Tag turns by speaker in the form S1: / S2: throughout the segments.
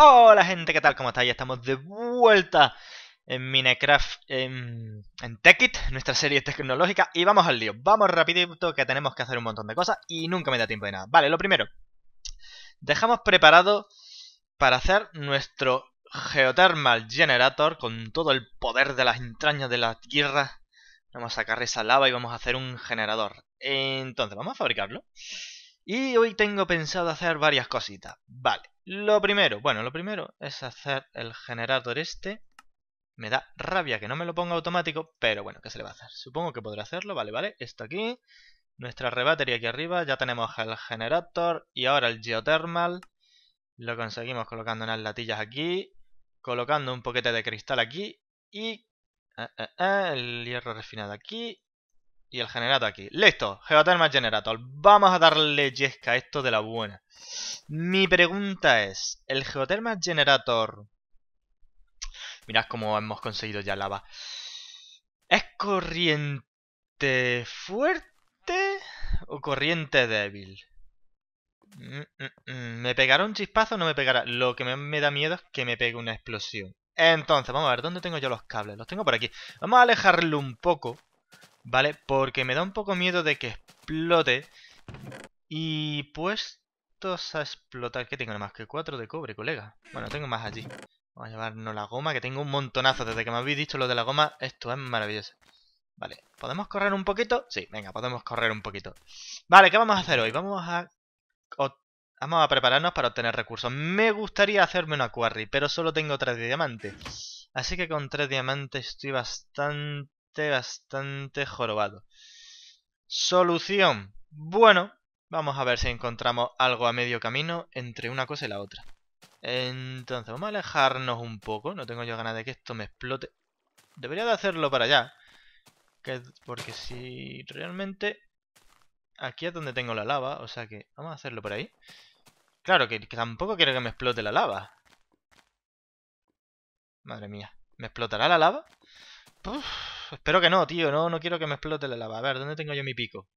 S1: Hola gente, ¿qué tal? ¿Cómo estáis? Ya estamos de vuelta en Minecraft en, en Techit, nuestra serie tecnológica, y vamos al lío. Vamos rapidito que tenemos que hacer un montón de cosas y nunca me da tiempo de nada. Vale, lo primero, dejamos preparado para hacer nuestro Geothermal Generator con todo el poder de las entrañas de la tierra. Vamos a sacar esa lava y vamos a hacer un generador. Entonces, vamos a fabricarlo. Y hoy tengo pensado hacer varias cositas. Vale. Lo primero, bueno, lo primero es hacer el generador este. Me da rabia que no me lo ponga automático, pero bueno, ¿qué se le va a hacer? Supongo que podré hacerlo, vale, vale. Esto aquí, nuestra rebatería aquí arriba, ya tenemos el generator y ahora el geothermal. Lo conseguimos colocando unas latillas aquí, colocando un poquete de cristal aquí y eh, eh, eh, el hierro refinado aquí y el generato aquí. ¡Listo! Geothermal Generator. Vamos a darle yesca a esto de la buena. Mi pregunta es, ¿el Geothermal Generator... Mirad cómo hemos conseguido ya lava. ¿Es corriente fuerte o corriente débil? Mm, mm, mm. ¿Me pegará un chispazo o no me pegará? Lo que me da miedo es que me pegue una explosión. Entonces, vamos a ver, ¿dónde tengo yo los cables? Los tengo por aquí. Vamos a alejarlo un poco ¿vale? Porque me da un poco miedo de que explote. Y puestos a explotar... ¿Qué tengo nada más que cuatro de cobre, colega? Bueno, tengo más allí. Vamos a llevarnos la goma, que tengo un montonazo. Desde que me habéis dicho lo de la goma, esto es maravilloso. Vale, ¿podemos correr un poquito? Sí, venga, podemos correr un poquito. Vale, ¿qué vamos a hacer hoy? Vamos a... Vamos a prepararnos para obtener recursos. Me gustaría hacerme una quarry, pero solo tengo 3 de diamantes. Así que con tres diamantes estoy bastante bastante jorobado. Solución. Bueno, vamos a ver si encontramos algo a medio camino entre una cosa y la otra. Entonces, vamos a alejarnos un poco. No tengo yo ganas de que esto me explote. Debería de hacerlo para allá. porque si realmente... Aquí es donde tengo la lava, o sea que vamos a hacerlo por ahí. Claro, que, tampoco quiero que me explote la lava. Madre mía. ¿Me explotará la lava? espero que no, tío. No, no quiero que me explote la lava. A ver, ¿dónde tengo yo mi pico?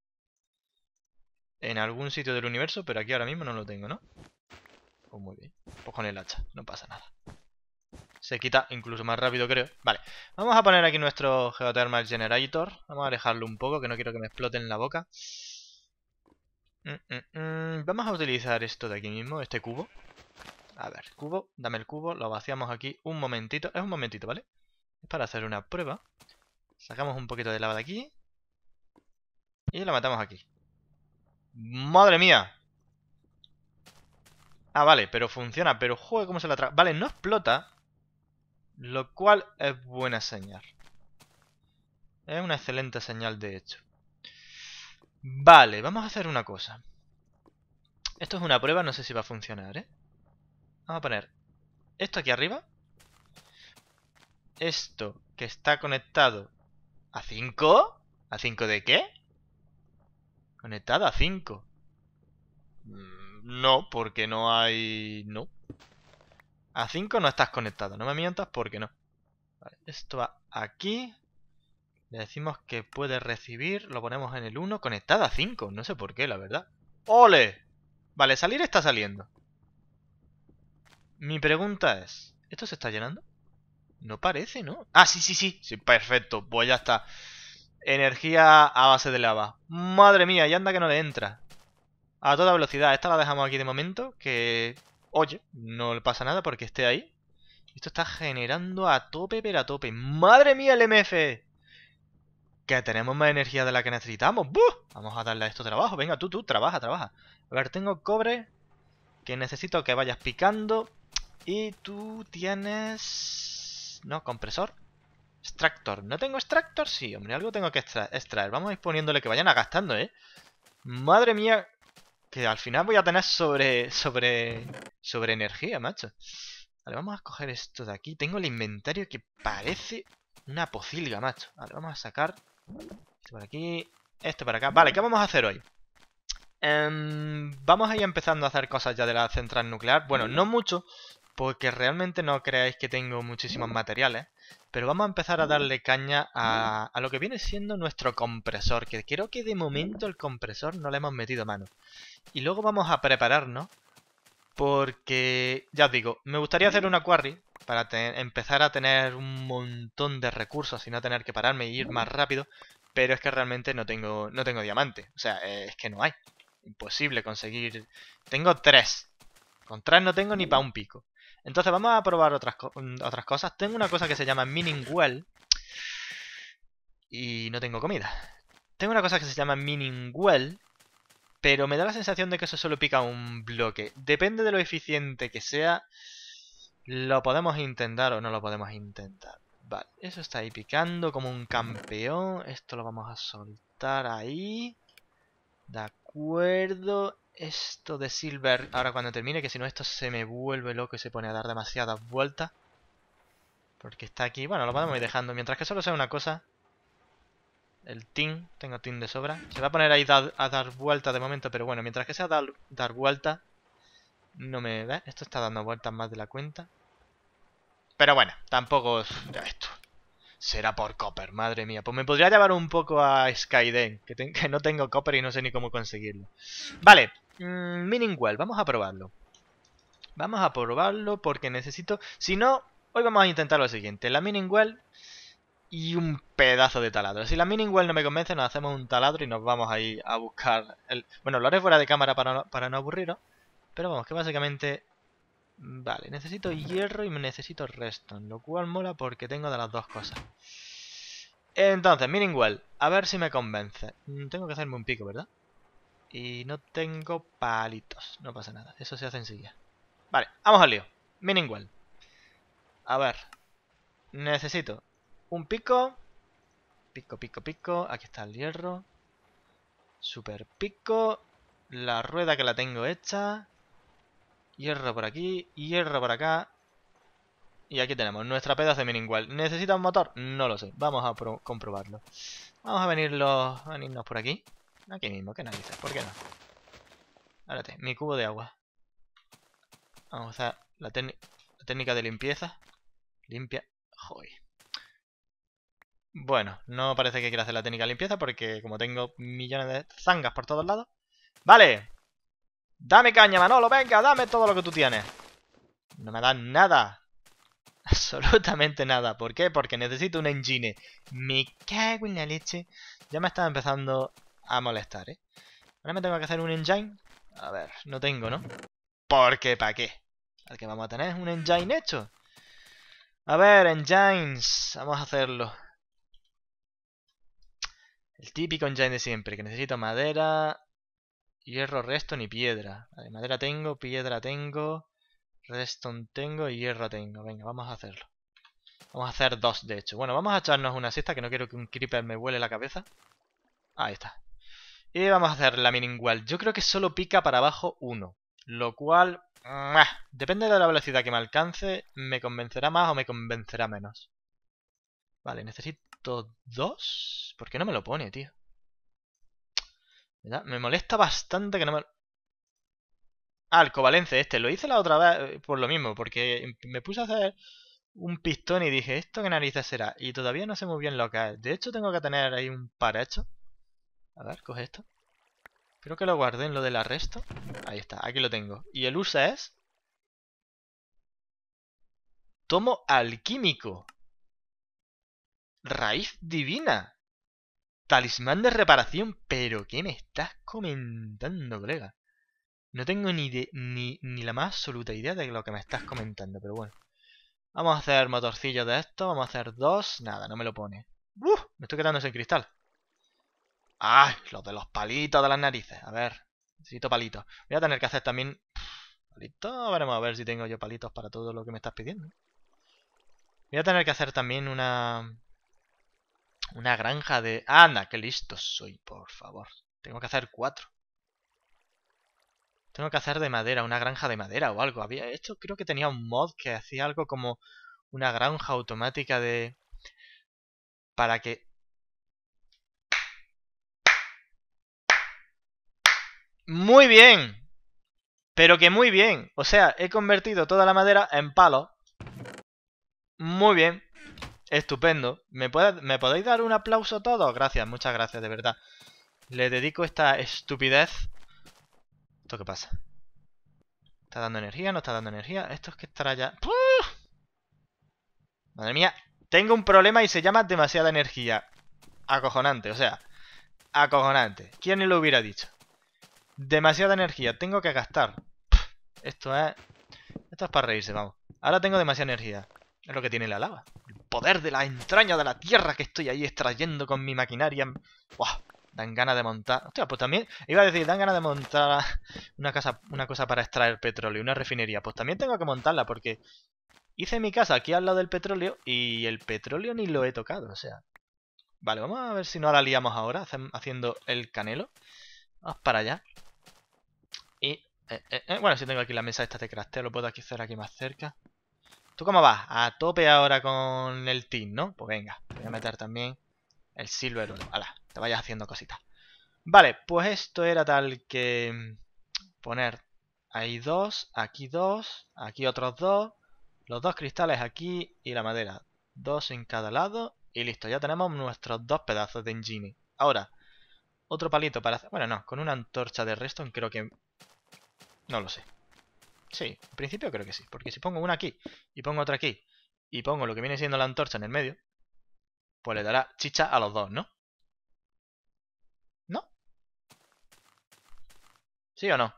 S1: En algún sitio del universo, pero aquí ahora mismo no lo tengo, ¿no? Pues muy bien. Pues con el hacha, no pasa nada. Se quita incluso más rápido, creo. Vale, vamos a poner aquí nuestro Geothermal Generator. Vamos a alejarlo un poco, que no quiero que me explote en la boca. Mm, mm, mm. Vamos a utilizar esto de aquí mismo, este cubo. A ver, cubo, dame el cubo, lo vaciamos aquí un momentito. Es un momentito, ¿vale? Es para hacer una prueba. Sacamos un poquito de lava de aquí. Y la matamos aquí. ¡Madre mía! Ah, vale, pero funciona. Pero juegue cómo se la traga. Vale, no explota. Lo cual es buena señal. Es una excelente señal, de hecho. Vale, vamos a hacer una cosa. Esto es una prueba, no sé si va a funcionar, ¿eh? Vamos a poner esto aquí arriba. Esto que está conectado ¿A 5? ¿A 5 de qué? ¿Conectada a 5. Mm, no, porque no hay... No. A 5 no estás conectado. No me mientas porque no. Vale, esto va aquí. Le decimos que puede recibir. Lo ponemos en el 1. Conectado a 5. No sé por qué, la verdad. ¡Ole! Vale, salir está saliendo. Mi pregunta es... ¿Esto se está llenando? No parece, ¿no? Ah, sí, sí, sí. Sí, perfecto. Pues ya está. Energía a base de lava. Madre mía, Y anda que no le entra. A toda velocidad. Esta la dejamos aquí de momento. Que, oye, no le pasa nada porque esté ahí. Esto está generando a tope, pero a tope. ¡Madre mía, el MF! Que tenemos más energía de la que necesitamos. ¡Buf! Vamos a darle a esto trabajo. Venga, tú, tú, trabaja, trabaja. A ver, tengo cobre. Que necesito que vayas picando. Y tú tienes... ¿no? Compresor. Extractor. ¿No tengo extractor? Sí, hombre, algo tengo que extraer. Vamos a ir poniéndole que vayan gastando, ¿eh? Madre mía, que al final voy a tener sobre... sobre... sobre energía, macho. Vale, vamos a coger esto de aquí. Tengo el inventario que parece una pocilga, macho. Vale, vamos a sacar esto por aquí, esto por acá. Vale, ¿qué vamos a hacer hoy? Em, vamos a ir empezando a hacer cosas ya de la central nuclear. Bueno, no mucho, porque realmente no creáis que tengo muchísimos materiales, pero vamos a empezar a darle caña a, a, lo que viene siendo nuestro compresor, que creo que de momento el compresor no le hemos metido mano. Y luego vamos a prepararnos, porque, ya os digo, me gustaría hacer una quarry para empezar a tener un montón de recursos y no tener que pararme y e ir más rápido, pero es que realmente no tengo, no tengo diamante, o sea, es que no hay. Imposible conseguir... Tengo tres. Con tres no tengo ni para un pico. Entonces vamos a probar otras, mm, otras cosas. Tengo una cosa que se llama Mining Well. Y no tengo comida. Tengo una cosa que se llama Mining Well. Pero me da la sensación de que eso solo pica un bloque. Depende de lo eficiente que sea. Lo podemos intentar o no lo podemos intentar. Vale, eso está ahí picando como un campeón. Esto lo vamos a soltar ahí. De acuerdo esto de Silver ahora cuando termine, que si no esto se me vuelve loco y se pone a dar demasiadas vueltas. Porque está aquí. Bueno, lo podemos ir dejando. Mientras que solo sea una cosa. El tin. Tengo tin de sobra. Se va a poner ahí a dar vuelta de momento, pero bueno, mientras que sea dar vuelta No me... da Esto está dando vueltas más de la cuenta. Pero bueno, tampoco... Esto. Será por copper, madre mía. Pues me podría llevar un poco a Skyden, que no tengo copper y no sé ni cómo conseguirlo. Vale, Mining mm, meaning well, vamos a probarlo. Vamos a probarlo porque necesito... Si no, hoy vamos a intentar lo siguiente. La Mining Well y un pedazo de taladro. Si la Mining Well no me convence, nos hacemos un taladro y nos vamos a ir a buscar... El... Bueno, lo haré fuera de cámara para no, para aburriros. Pero vamos, que básicamente... Vale, necesito hierro y me necesito resto lo cual mola porque tengo de las dos cosas. Entonces, Mining Well, a ver si me convence. Mm, tengo que hacerme un pico, ¿verdad? Y no tengo palitos. No pasa nada. Eso se hace enseguida. Vale, vamos al lío. Meningual. A ver. Necesito un pico. Pico, pico, pico. Aquí está el hierro. Super pico. La rueda que la tengo hecha. Hierro por aquí. Hierro por acá. Y aquí tenemos nuestra pedazo de meningual. ¿Necesita un motor? No lo sé. Vamos a comprobarlo. Vamos a venirlo, a venirnos por aquí. Aquí mismo, que narices, ¿por qué no? Árate, mi cubo de agua. Vamos a usar la, técnica de limpieza. Limpia. ¡Joy! Bueno, no parece que quiera hacer la técnica de limpieza porque como tengo millones de zangas por todos lados. ¡Vale! ¡Dame caña, Manolo! ¡Venga, dame todo lo que tú tienes! No me dan nada. Absolutamente nada. ¿Por qué? Porque necesito un engine. Me cago en la leche. Ya me estaba empezando a molestar, ¿eh? Ahora me tengo que hacer un engine. A ver, no tengo, ¿no? Porque ¿para qué? Al que vamos a tener un engine hecho. A ver, engines. Vamos a hacerlo. El típico engine de siempre, que necesito madera, hierro, resto ni piedra. Vale, madera tengo, piedra tengo, resto tengo y hierro tengo. Venga, vamos a hacerlo. Vamos a hacer dos, de hecho. Bueno, vamos a echarnos una cesta que no quiero que un creeper me huele la cabeza. Ahí está. Y vamos a hacer la igual. Yo creo que solo pica para abajo uno. Lo cual, depende de la velocidad que me alcance, me convencerá más o me convencerá menos. Vale, necesito dos. ¿Por qué no me lo pone, tío? Me molesta bastante que no me... Ah, el este. Lo hice la otra vez eh, por lo mismo, porque me puse a hacer un pistón y dije, ¿esto qué narices será? Y todavía no sé muy bien lo que es. De hecho, tengo que tener ahí un paracho A ver, coge esto. Creo que lo guardé en lo del arresto. Ahí está, aquí lo tengo. Y el USA es... Tomo alquímico. Raíz divina. Talismán de reparación. Pero ¿qué me estás comentando, colega? No tengo ni, ni, ni, la más absoluta idea de lo que me estás comentando, pero bueno. Vamos a hacer motorcillos de esto, vamos a hacer dos. Nada, no me lo pone. ¡Uf! Me estoy quedando sin cristal. ¡Ah! Los de los palitos de las narices. A ver, necesito palitos. Voy a tener que hacer también... Palitos, veremos a ver si tengo yo palitos para todo lo que me estás pidiendo. Voy a tener que hacer también una... Una granja de... ¡Ah, anda! ¡Qué listo soy, por favor! Tengo que hacer cuatro. Tengo que hacer de madera, una granja de madera o algo. Había hecho, creo que tenía un mod que hacía algo como una granja automática de... Para que Muy bien. Pero que muy bien. O sea, he convertido toda la madera en palo Muy bien. Estupendo. ¿Me, podéis dar un aplauso todos? Gracias, muchas gracias, de verdad. Le dedico esta estupidez. ¿Esto qué pasa? ¿Está dando energía? ¿No está dando energía? Esto es que estará ya... Madre mía. Tengo un problema y se llama demasiada energía. Acojonante, o sea... Acojonante. ¿Quién lo hubiera dicho? Demasiada energía, tengo que gastar. Esto es... Esto es para reírse, vamos. Ahora tengo demasiada energía. Es lo que tiene la lava. El poder de la entraña de la tierra que estoy ahí extrayendo con mi maquinaria. ¡Buah! Dan ganas de montar... Hostia, pues también... Iba a decir, dan ganas de montar una, casa, una cosa para extraer petróleo, una refinería. Pues también tengo que montarla porque... Hice mi casa aquí al lado del petróleo y el petróleo ni lo he tocado, o sea... Vale, vamos a ver si no la liamos ahora haciendo el canelo. Vamos para allá. Y... Eh, eh, eh, bueno, si tengo aquí la mesa esta de crafteo, lo puedo aquí hacer aquí más cerca. ¿Tú cómo vas? A tope ahora con el tin, ¿no? Pues venga, voy a meter también el silver 1. te vayas haciendo cositas. Vale, pues esto era tal que... Mm, poner ahí dos, aquí dos, aquí otros dos, los dos cristales aquí y la madera. Dos en cada lado y listo, ya tenemos nuestros dos pedazos de engine. Ahora, otro palito para hacer... Bueno, no, con una antorcha de redstone creo que... No lo sé. Sí, en principio creo que sí. Porque si pongo una aquí y pongo otra aquí y pongo lo que viene siendo la antorcha en el medio, pues le dará chicha a los dos, ¿no? ¿No? ¿Sí o no?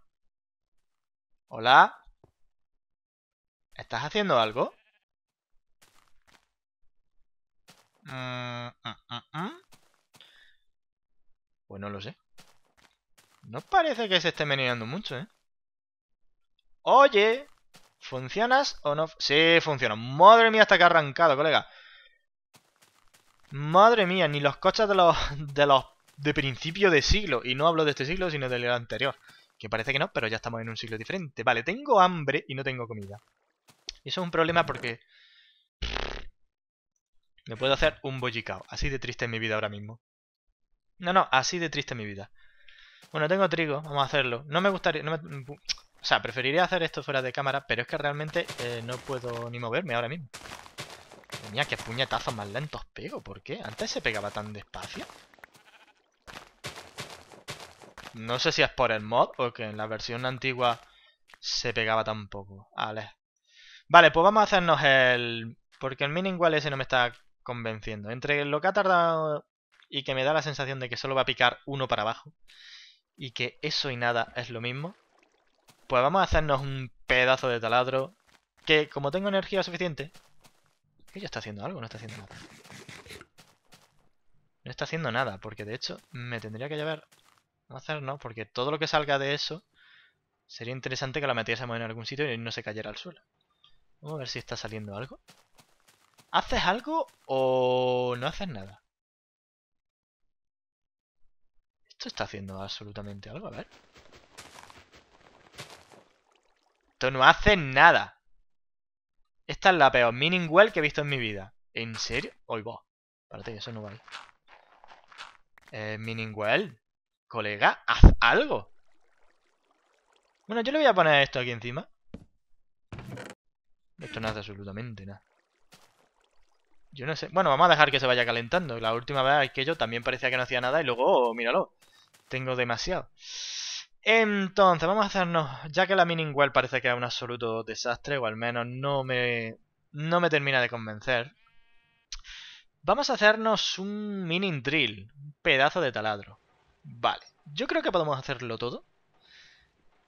S1: Hola. ¿Estás haciendo algo? Mm, mm, mm, pues no lo sé. No parece que se esté meneando mucho, ¿eh? Oye, ¿funcionas o no? Sí, funciona. Madre mía, hasta que ha arrancado, colega. Madre mía, ni los coches de los, de los de principio de siglo. Y no hablo de este siglo, sino del anterior. Que parece que no, pero ya estamos en un siglo diferente. Vale, tengo hambre y no tengo comida. eso es un problema porque... Me puedo hacer un bollicao. Así de triste en mi vida ahora mismo. No, no, así de triste mi vida. Bueno, tengo trigo, vamos a hacerlo. No me gustaría... o sea, preferiría hacer esto fuera de cámara, pero es que realmente eh, no puedo ni moverme ahora mismo. Mira, qué puñetazos más lentos pego, ¿por qué? Antes se pegaba tan despacio. No sé si es por el mod o que en la versión antigua se pegaba tan poco. Vale. Vale, pues vamos a hacernos el... Porque el mini igual ese no me está convenciendo. Entre lo que ha tardado y que me da la sensación de que solo va a picar uno para abajo y que eso y nada es lo mismo, pues vamos a hacernos un pedazo de taladro que como tengo energía suficiente... Ella está haciendo algo, no está haciendo nada. No está haciendo nada, porque de hecho me tendría que llevar... a hacer no, porque todo lo que salga de eso sería interesante que la metiésemos en algún sitio y no se cayera al suelo. Vamos a ver si está saliendo algo. ¿Haces algo o no haces nada? está haciendo absolutamente algo, a ver. Esto no hace nada. Esta es la peor mining well que he visto en mi vida. ¿En serio? Hoy va. Espérate, eso no vale. Eh, well. Colega, haz algo. Bueno, yo le voy a poner esto aquí encima. Esto no hace absolutamente nada. Yo no sé. Bueno, vamos a dejar que se vaya calentando. La última vez que yo también parecía que no hacía nada y luego, míralo. Tengo demasiado. Entonces, vamos a hacernos, ya que la Mining Well parece que es un absoluto desastre, o al menos no me, no me termina de convencer, vamos a hacernos un Mining Drill, un pedazo de taladro. Vale, yo creo que podemos hacerlo todo.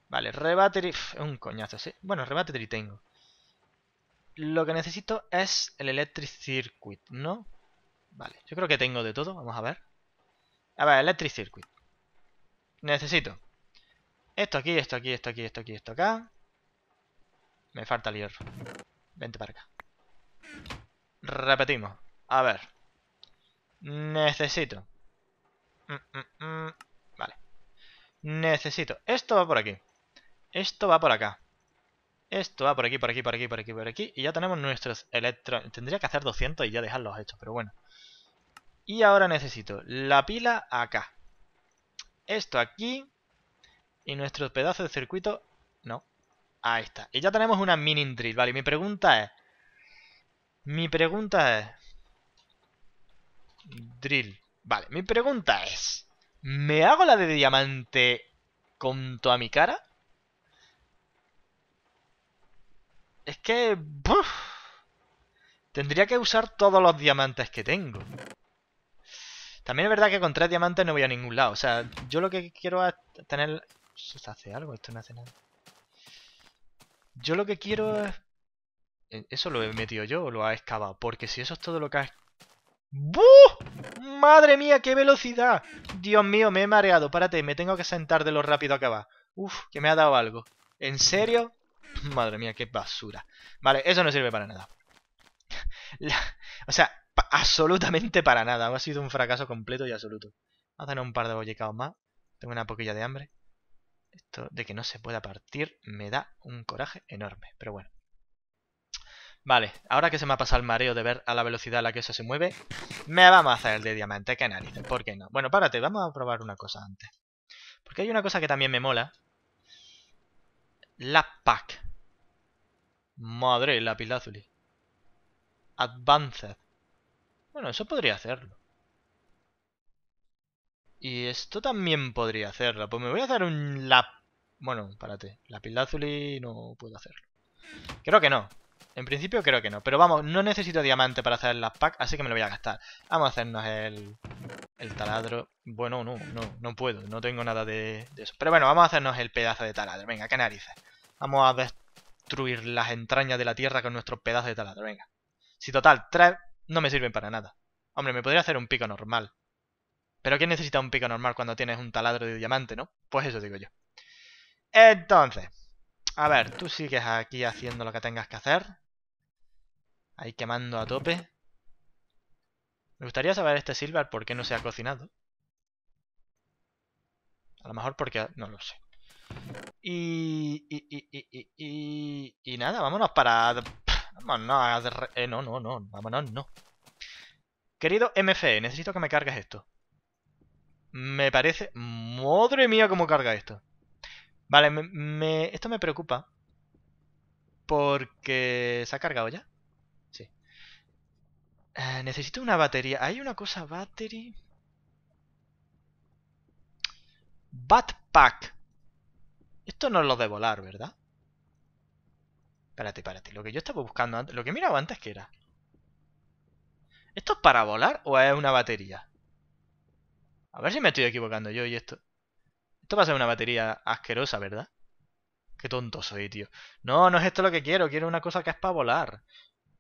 S1: Vale, rebattery, un coñazo, sí. Bueno, rebattery tengo. Lo que necesito es el Electric Circuit, ¿no? Vale, yo creo que tengo de todo, vamos a ver. A ver, Electric Circuit necesito esto aquí, esto aquí, esto aquí, esto aquí, esto acá. Me falta el hierro. Vente para acá. Repetimos. A ver. Necesito. Mm, mm, mm. Vale. Necesito. Esto va por aquí. Esto va por acá. Esto va por aquí, por aquí, por aquí, por aquí, por aquí. Y ya tenemos nuestros electro. Tendría que hacer 200 y ya dejarlos hechos, pero bueno. Y ahora necesito la pila acá esto aquí y nuestros pedazos de circuito... No. Ahí está. Y ya tenemos una mini drill. Vale, mi pregunta es... Mi pregunta es... Drill. Vale, mi pregunta es... ¿Me hago la de diamante con toda mi cara? Es que... tendría que usar todos los diamantes que tengo. También es verdad que con tres diamantes no voy a ningún lado. O sea, yo lo que quiero es tener... ¿Se hace algo? Esto no hace nada. Yo lo que quiero es... Eh, ¿Eso lo he metido yo o lo ha excavado? Porque si eso es todo lo que ha... ¡Buh! ¡Madre mía, qué velocidad! Dios mío, me he mareado. Párate, me tengo que sentar de lo rápido que va. Uf, que me ha dado algo. ¿En serio? Madre mía, qué basura. Vale, eso no sirve para nada. O sea, absolutamente para nada. Ha sido un fracaso completo y absoluto. Vamos a tener un par de bollecaos más. Tengo una poquilla de hambre. Esto de que no se pueda partir me da un coraje enorme, pero bueno. Vale, ahora que se me ha pasado el mareo de ver a la velocidad a la que eso se mueve, me vamos a hacer el de diamante, que narices, ¿por qué no? Bueno, párate, vamos a probar una cosa antes. Porque hay una cosa que también me mola. La pack. Madre, la pilazuli. Advanced. Bueno, eso podría hacerlo. Y esto también podría hacerlo. Pues me voy a hacer un lap... Bueno, párate. y no puedo hacerlo. Creo que no. En principio creo que no. Pero vamos, no necesito diamante para hacer las pack, así que me lo voy a gastar. Vamos a hacernos el, el taladro. Bueno, no, no, no puedo. No tengo nada de, de eso. Pero bueno, vamos a hacernos el pedazo de taladro. Venga, qué narices. Vamos a destruir las entrañas de la tierra con nuestro pedazo de taladro. Venga. Si total, tres no me sirven para nada. Hombre, me podría hacer un pico normal. Pero ¿quién necesita un pico normal cuando tienes un taladro de diamante, no? Pues eso digo yo. Entonces, a ver, tú sigues aquí haciendo lo que tengas que hacer. Ahí quemando a tope. Me gustaría saber este Silver por qué no se ha cocinado. A lo mejor porque... no lo sé. Y... y, y, y, y, y, y nada, vámonos para Vámonos, eh, no, no, no, vámonos, no. Querido MFE, necesito que me cargues esto. Me parece... ¡Madre mía cómo carga esto! Vale, me, esto me preocupa. Porque... ¿Se ha cargado ya? Sí. Eh, necesito una batería. ¿Hay una cosa battery? Batpack. Esto no es lo de volar, ¿verdad? Espérate, espérate. Lo que yo estaba buscando antes... Lo que miraba antes que era... ¿Esto es para volar o es una batería? A ver si me estoy equivocando yo y esto... Esto va a ser una batería asquerosa, ¿verdad? Qué tonto soy, tío. No, no es esto lo que quiero. Quiero una cosa que es para volar.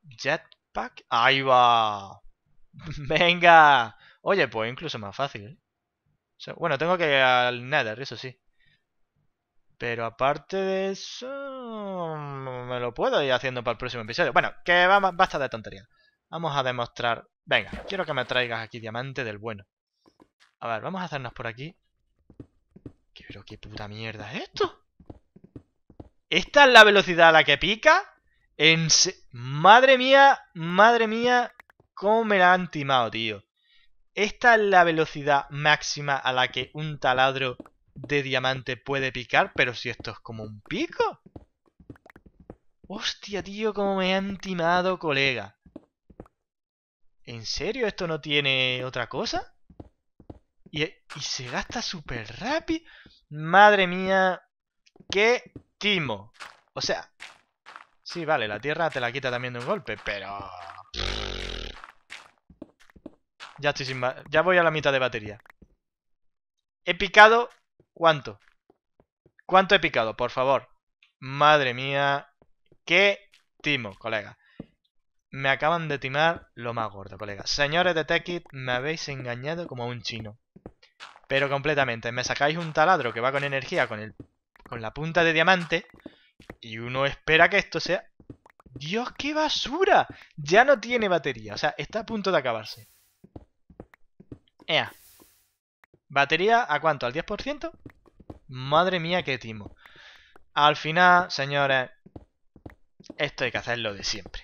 S1: Jetpack. Ahí va. Venga. Oye, pues incluso más fácil. ¿eh? bueno, tengo que ir al Nether, eso sí. Pero aparte de eso, mm, me lo puedo ir haciendo para el próximo episodio. Bueno, que va, basta de tontería. Vamos a demostrar... Venga, quiero que me traigas aquí diamante del bueno. A ver, vamos a hacernos por aquí. Pero qué puta mierda es esto. ¿Esta es la velocidad a la que pica? En Madre mía, madre mía, cómo me la han timado, tío. Esta es la velocidad máxima a la que un taladro de diamante puede picar, pero si esto es como un pico. Hostia, tío, como me han timado, colega. ¿En serio esto no tiene otra cosa? Y, se gasta súper rápido. Madre mía, qué timo. O sea, sí, vale, la tierra te la quita también de un golpe, pero... Ya estoy sin... Ya voy a la mitad de batería. He picado ¿Cuánto? ¿Cuánto he picado? Por favor. Madre mía. Qué timo, colega. Me acaban de timar lo más gordo, colega. Señores de Techit, me habéis engañado como a un chino. Pero completamente. Me sacáis un taladro que va con energía con, con la punta de diamante. Y uno espera que esto sea... ¡Dios, qué basura! Ya no tiene batería. O sea, está a punto de acabarse. Ea. ¿Batería a cuánto? ¿Al 10%? Madre mía, qué timo. Al final, señores, esto hay que hacerlo de siempre.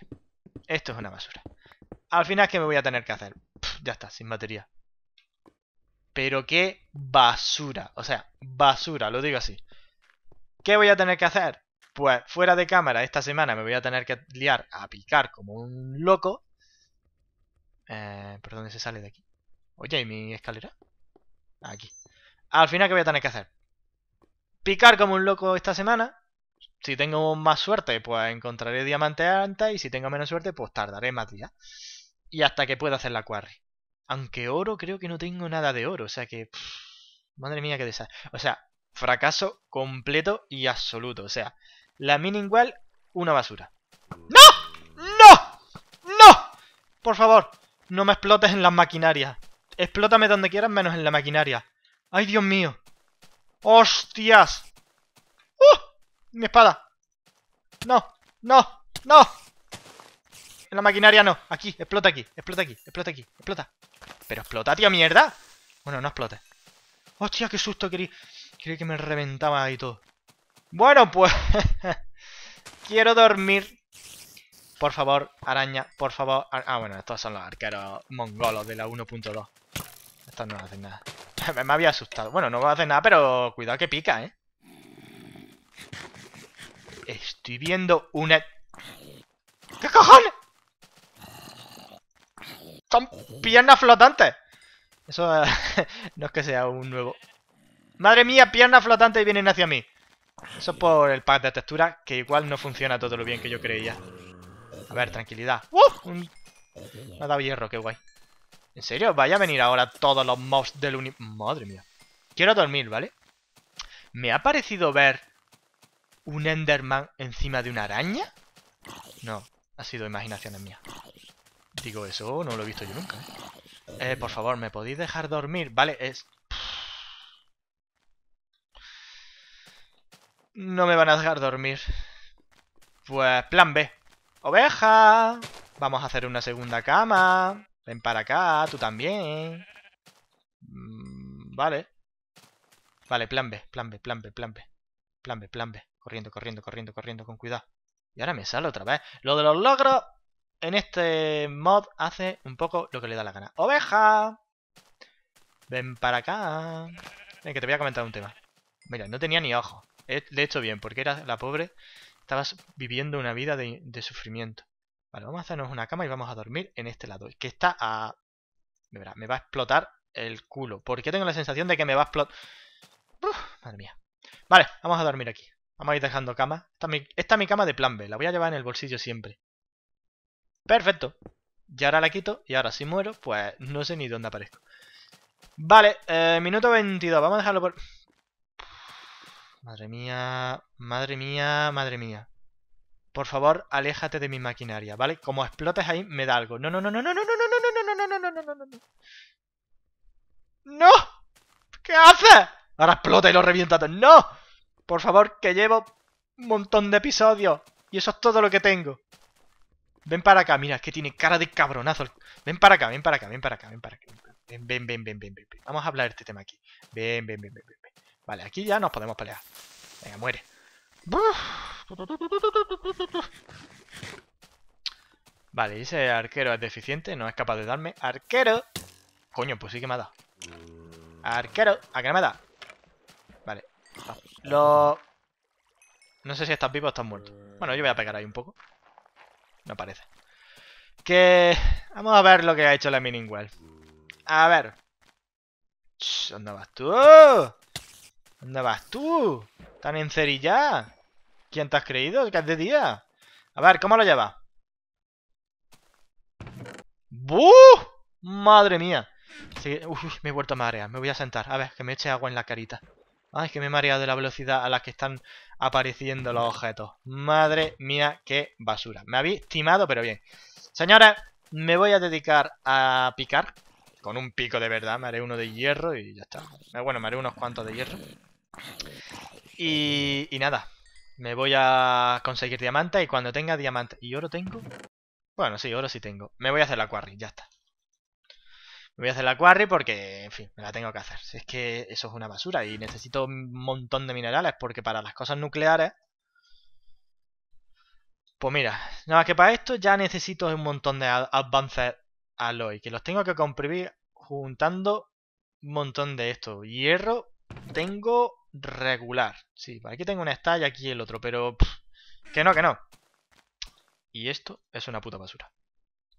S1: Esto es una basura. Al final, ¿qué me voy a tener que hacer? ya está, sin batería. Pero qué basura. O sea, basura, lo digo así. ¿Qué voy a tener que hacer? Pues fuera de cámara, esta semana me voy a tener que liar a picar como un loco. Eh, ¿Por dónde se sale de aquí? Oye, ¿y mi escalera? Aquí. Al final, ¿qué voy a tener que hacer? Picar como un loco esta semana. Si tengo más suerte, pues encontraré diamante antes. Y si tengo menos suerte, pues tardaré más días. Y hasta que pueda hacer la quarry. Aunque oro, creo que no tengo nada de oro. O sea que... madre mía, qué desastre. O sea, fracaso completo y absoluto. O sea, la mini igual, una basura. ¡No! ¡No! ¡No! Por favor, no me explotes en las maquinarias. Explótame donde quieras menos en la maquinaria. ¡Ay, Dios mío! ¡Hostias! ¡Uh! ¡Mi espada! ¡No! ¡No! ¡No! En la maquinaria no. Aquí, explota aquí, explota aquí, explota aquí, explota. Pero explota, tío, mierda. Bueno, no explote. ¡Hostia, qué susto! Creí, que me reventaba y todo. Bueno, pues... Quiero dormir. Por favor, araña, por favor... Ah, bueno, estos son los arqueros mongolos de la 1.2. Estas no hacen nada. Me había asustado. Bueno, no va a hacer nada, pero cuidado que pica, ¿eh? Estoy viendo una... ¿Qué cojones? Son piernas flotantes. Eso no es que sea un nuevo... Madre mía, piernas flotantes vienen hacia mí. Eso es por el pack de textura, que igual no funciona todo lo bien que yo creía. A ver, tranquilidad. Me ha dado hierro, qué guay. ¿En serio? ¿Vaya a venir ahora todos los mobs del uni... Madre mía. Quiero dormir, ¿vale? ¿Me ha parecido ver un Enderman encima de una araña? No, ha sido imaginación mía. Digo, eso no lo he visto yo nunca. ¿eh? eh, por favor, ¿me podéis dejar dormir? Vale, es... No me van a dejar dormir. Pues plan B. ¡Oveja! Vamos a hacer una segunda cama. Ven para acá, tú también. Mm, vale. Vale, plan B, plan B, plan B, plan B. Plan B, plan B. Corriendo, corriendo, corriendo, corriendo, con cuidado. Y ahora me sale otra vez. Lo de los logros en este mod hace un poco lo que le da la gana. ¡Oveja! Ven para acá. Ven, que te voy a comentar un tema. Mira, no tenía ni ojo. Le he hecho bien, porque era la pobre. Estabas viviendo una vida de sufrimiento. Vale, vamos a hacernos una cama y vamos a dormir en este lado. Que está a... me va a explotar el culo. Porque tengo la sensación de que me va a explotar... Madre mía. Vale, vamos a dormir aquí. Vamos a ir dejando cama. Esta es, mi... cama de plan B. La voy a llevar en el bolsillo siempre. Perfecto. Y ahora la quito. Y ahora si muero, pues no sé ni dónde aparezco. Vale, eh, minuto 22. Vamos a dejarlo por... Madre mía, madre mía, madre mía por favor, aléjate de mi maquinaria, ¿vale? Como explotes ahí, me da algo. No, no, no, no, no, no, no, no, no, no, no, no, no, no, no, no, no. ¡No! ¿Qué haces? Ahora explota y lo revienta todo. ¡No! Por favor, que llevo un montón de episodios. Y eso es todo lo que tengo. Ven para acá, mira, es que tiene cara de cabronazo. Ven para acá, ven para acá, ven para acá, ven para acá. Ven, ven, ven, ven, ven, ven. Vamos a hablar este tema aquí. Ven, ven, ven, ven, ven. Vale, aquí ya nos podemos pelear. Venga, muere. Vale, ese arquero es deficiente, no es capaz de darme. ¡Arquero! Coño, pues sí que me ha dado. ¡Arquero! ¿A qué no me da? Vale. Lo... No sé si están vivo o están muerto. Bueno, yo voy a pegar ahí un poco. No parece. Que... Vamos a ver lo que ha hecho la Miningwell. A ver. ¿Dónde vas tú? ¿Dónde vas tú? Tan cerilla? ¿Quién te has creído? ¿Qué es de día? A ver, ¿cómo lo lleva? ¡Buh! ¡Madre mía! me he vuelto a Me voy a sentar. A ver, que me eche agua en la carita. Ay, que me he mareado de la velocidad a la que están apareciendo los objetos. Madre mía, qué basura. Me habéis timado, pero bien. Señora, me voy a dedicar a picar. Con un pico de verdad. Me haré uno de hierro y ya está. Eh, bueno, me haré unos cuantos de hierro. Y, nada, me voy a conseguir diamante y cuando tenga diamante... ¿Y oro tengo? Bueno, sí, oro sí tengo. Me voy a hacer la quarry, ya está. Me voy a hacer la quarry porque, en fin, me la tengo que hacer. Si es que eso es una basura y necesito un montón de minerales porque para las cosas nucleares... Pues mira, nada más que para esto ya necesito un montón de advanced alloy, que los tengo que comprimir juntando un montón de esto. Hierro tengo regular. Sí, aquí tengo una está y aquí el otro, pero... que no, que no. Y esto es una puta basura.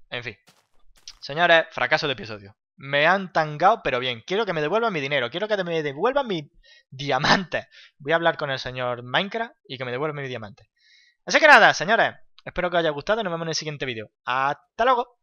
S1: En fin. Señores, fracaso de episodio. Me han tangado, pero bien. Quiero que me devuelvan mi dinero. Quiero que me devuelvan mi diamante. Voy a hablar con el señor Minecraft y que me devuelvan mi diamante. Así que nada, señores. Espero que os haya gustado y nos vemos en el siguiente vídeo. ¡Hasta luego!